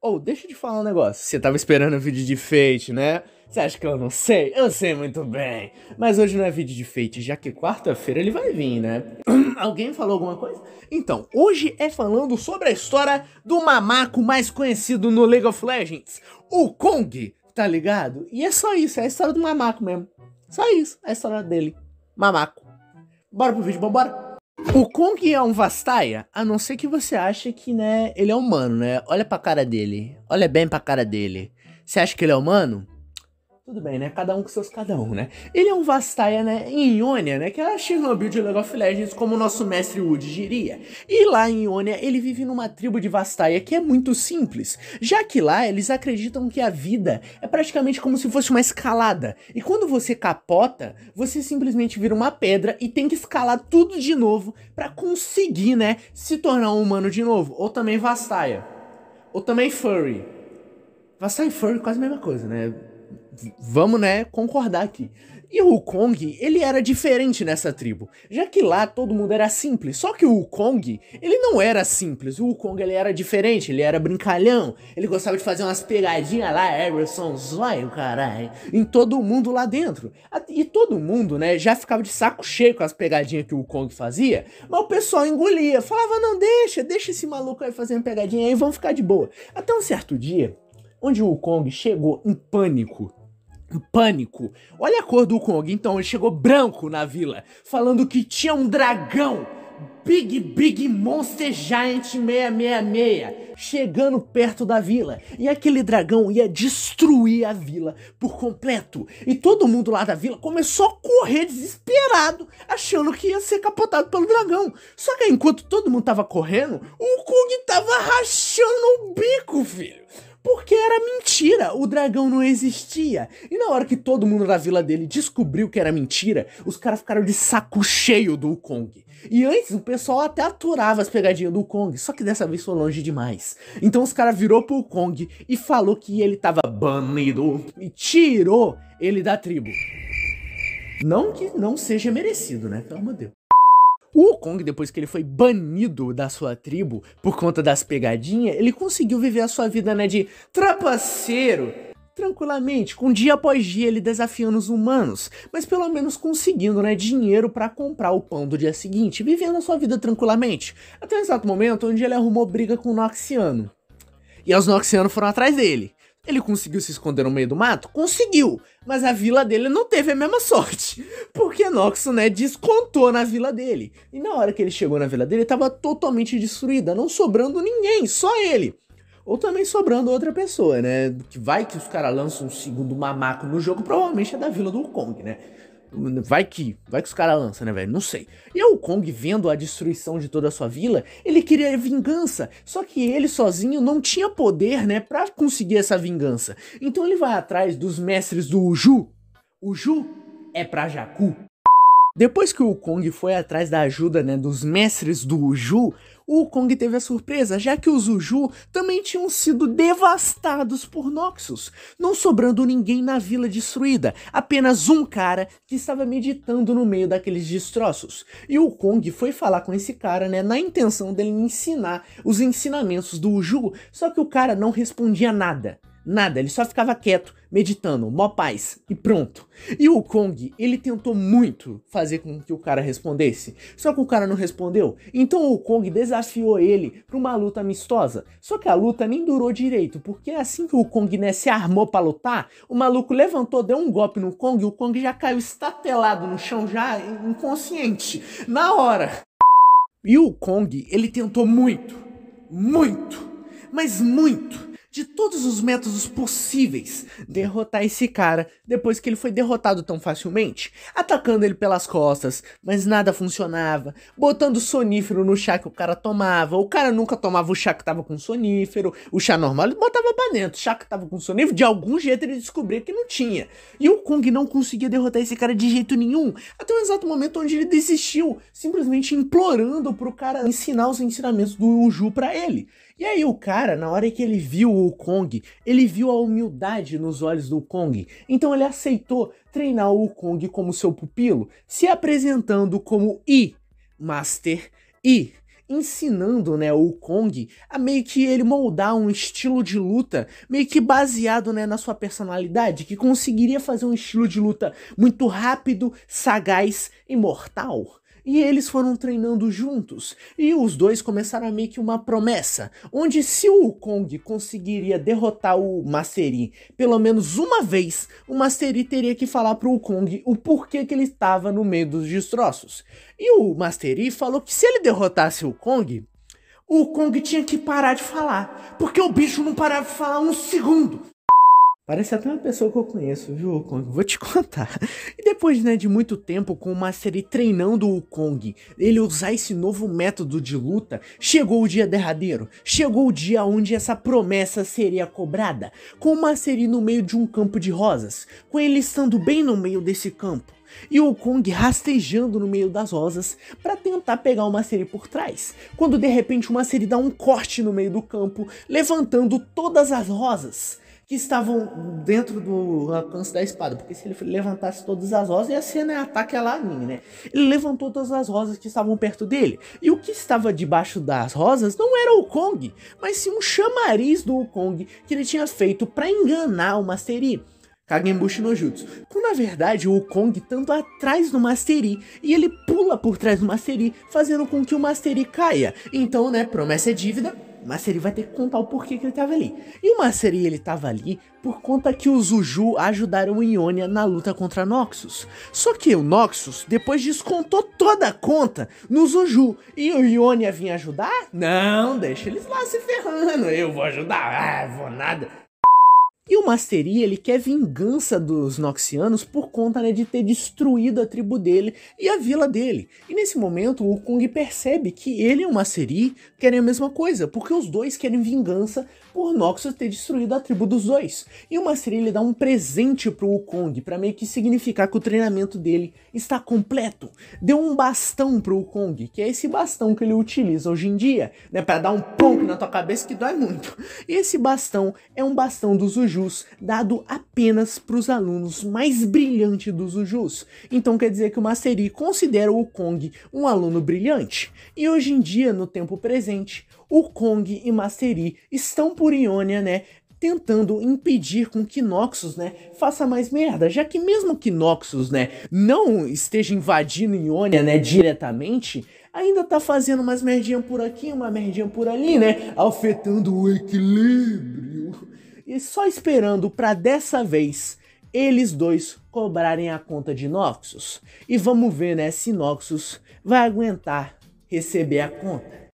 Ou, oh, deixa eu te falar um negócio. Você tava esperando um vídeo de Fate, né? Você acha que eu não sei? Eu sei muito bem. Mas hoje não é vídeo de Fate, já que quarta-feira ele vai vir, né? Alguém falou alguma coisa? Então, hoje é falando sobre a história do mamaco mais conhecido no League of Legends, o Kong, tá ligado? E é só isso, é a história do mamaco mesmo. Só isso, é a história dele. Mamaco. Bora pro vídeo, bora. O Kong é um vastaia, a não ser que você ache que, né, ele é humano, né? Olha pra cara dele, olha bem pra cara dele. Você acha que ele é humano? Tudo bem, né? Cada um com seus cada um, né? Ele é um Vastaia, né? Em Ionia, né? Que é a Shinobi de League of Legends, como o nosso mestre Wood diria. E lá em Ionia, ele vive numa tribo de Vastaia que é muito simples, já que lá eles acreditam que a vida é praticamente como se fosse uma escalada. E quando você capota, você simplesmente vira uma pedra e tem que escalar tudo de novo para conseguir, né? Se tornar um humano de novo. Ou também Vastaia. Ou também Furry. Vastaia e Furry, é quase a mesma coisa, né? vamos, né, concordar aqui. E o Kong ele era diferente nessa tribo, já que lá todo mundo era simples. Só que o Kong ele não era simples. O Kong ele era diferente, ele era brincalhão. Ele gostava de fazer umas pegadinhas lá, Everson Zóio, caralho, em todo mundo lá dentro. E todo mundo, né, já ficava de saco cheio com as pegadinhas que o Kong fazia, mas o pessoal engolia. Falava, não, deixa, deixa esse maluco aí fazendo pegadinha aí, vamos ficar de boa. Até um certo dia, onde o Kong chegou em pânico. Em pânico. Olha a cor do Kong. Então, ele chegou branco na vila, falando que tinha um dragão. Big Big Monster Giant 666 chegando perto da vila. E aquele dragão ia destruir a vila por completo. E todo mundo lá da vila começou a correr desesperado, achando que ia ser capotado pelo dragão. Só que enquanto todo mundo tava correndo, o Kong tava rachando o bico, filho era mentira, o dragão não existia. E na hora que todo mundo da vila dele descobriu que era mentira, os caras ficaram de saco cheio do Kong. E antes o pessoal até aturava as pegadinhas do Kong, só que dessa vez foi longe demais. Então os caras virou pro Kong e falou que ele tava banido e tirou ele da tribo. Não que não seja merecido, né? Pelo amor de Deus. O Kong, depois que ele foi banido da sua tribo por conta das pegadinhas, ele conseguiu viver a sua vida né, de trapaceiro tranquilamente, com dia após dia ele desafiando os humanos, mas pelo menos conseguindo, né, dinheiro para comprar o pão do dia seguinte, vivendo a sua vida tranquilamente, até o exato momento onde ele arrumou briga com o Noxiano. E os Noxianos foram atrás dele. Ele conseguiu se esconder no meio do mato? Conseguiu! Mas a vila dele não teve a mesma sorte. Porque Noxo, né, descontou na vila dele. E na hora que ele chegou na vila dele, estava totalmente destruída, não sobrando ninguém, só ele. Ou também sobrando outra pessoa, né? Que vai que os caras lançam um segundo mamaco no jogo, provavelmente é da vila do Kong, né? Vai que, vai que os caras lançam, né, velho? Não sei. E o Kong, vendo a destruição de toda a sua vila, ele queria vingança. Só que ele sozinho não tinha poder, né, pra conseguir essa vingança. Então ele vai atrás dos mestres do Uju. Uju é pra Jacu. Depois que o Kong foi atrás da ajuda, né, dos mestres do Uju, o Kong teve a surpresa, já que os Uju também tinham sido devastados por Noxus, não sobrando ninguém na vila destruída, apenas um cara que estava meditando no meio daqueles destroços. E o Kong foi falar com esse cara, né, na intenção dele ensinar os ensinamentos do Uju, só que o cara não respondia nada. Nada, ele só ficava quieto, meditando, mó paz e pronto. E o Kong, ele tentou muito fazer com que o cara respondesse, só que o cara não respondeu. Então o Kong desafiou ele para uma luta amistosa. Só que a luta nem durou direito, porque assim que o Kong né, se armou para lutar, o maluco levantou, deu um golpe no Kong, e o Kong já caiu estatelado no chão, já inconsciente, na hora. E o Kong, ele tentou muito, muito, mas muito de todos os métodos possíveis derrotar esse cara depois que ele foi derrotado tão facilmente, atacando ele pelas costas, mas nada funcionava, botando sonífero no chá que o cara tomava, o cara nunca tomava o chá que tava com sonífero, o chá normal ele botava pra dentro, o chá que tava com sonífero, de algum jeito ele descobria que não tinha. E o Kung não conseguia derrotar esse cara de jeito nenhum, até o exato momento onde ele desistiu, simplesmente implorando pro cara ensinar os ensinamentos do Uju para ele. E aí o cara, na hora que ele viu o Kong, ele viu a humildade nos olhos do Kong. Então ele aceitou treinar o Kong como seu pupilo, se apresentando como I, Master I ensinando né, o Kong a meio que ele moldar um estilo de luta meio que baseado né, na sua personalidade, que conseguiria fazer um estilo de luta muito rápido, sagaz e mortal. E eles foram treinando juntos, e os dois começaram a meio que uma promessa, onde se o Kong conseguiria derrotar o Mastery pelo menos uma vez, o Mastery teria que falar para o Kong o porquê que ele estava no meio dos destroços. E o Mastery falou que se ele derrotasse o Kong, o Kong tinha que parar de falar, porque o bicho não parava de falar um segundo. Parece até uma pessoa que eu conheço, viu, Kong? Vou te contar. E depois né, de muito tempo com o Master Yi treinando o Kong, ele usar esse novo método de luta, chegou o dia derradeiro. Chegou o dia onde essa promessa seria cobrada, com o Master Yi no meio de um campo de rosas, com ele estando bem no meio desse campo e o Kong rastejando no meio das rosas para tentar pegar o série por trás, quando de repente o série dá um corte no meio do campo, levantando todas as rosas que estavam dentro do alcance da espada, porque se ele levantasse todas as rosas, ia ser né, ataque a Lanin, né? Ele levantou todas as rosas que estavam perto dele, e o que estava debaixo das rosas não era o Kong, mas sim um chamariz do Kong que ele tinha feito para enganar o Mastery. Kagenbushi no Jutsu. Quando na verdade o Kong tanto atrás do Mastery e ele pula por trás do Mastery, fazendo com que o Mastery caia. Então, né, promessa é dívida, Masseri vai ter que contar o porquê que ele estava ali. E o Masseri ele estava ali por conta que os Uju ajudaram o Ionia na luta contra Noxus. Só que o Noxus depois descontou toda a conta nos Uju. E o Ionia vinha ajudar? Não, deixa eles lá se ferrando. Eu vou ajudar. Ah, vou nada. E o Masteri ele quer vingança dos Noxianos por conta né, de ter destruído a tribo dele e a vila dele. E nesse momento, o Kung percebe que ele e o Masteri querem a mesma coisa, porque os dois querem vingança por Noxus ter destruído a tribo dos dois. E o Masteri ele dá um presente pro Kong para meio que significar que o treinamento dele está completo. Deu um bastão pro Kong, que é esse bastão que ele utiliza hoje em dia, né, para dar um punk na tua cabeça que dói muito. E esse bastão é um bastão dos Uju Ujus dado apenas para os alunos mais brilhantes dos Ujus. Então quer dizer que o Masseri considera o Kong um aluno brilhante. E hoje em dia, no tempo presente, o Kong e Masseri estão por Ionia, né, tentando impedir com que Noxus, né, faça mais merda, já que mesmo que Noxus, né, não esteja invadindo Ionia, né, diretamente, ainda tá fazendo umas merdinha por aqui, uma merdinha por ali, né, afetando o equilíbrio e só esperando para dessa vez eles dois cobrarem a conta de Noxus. E vamos ver né, se Noxus vai aguentar receber a conta.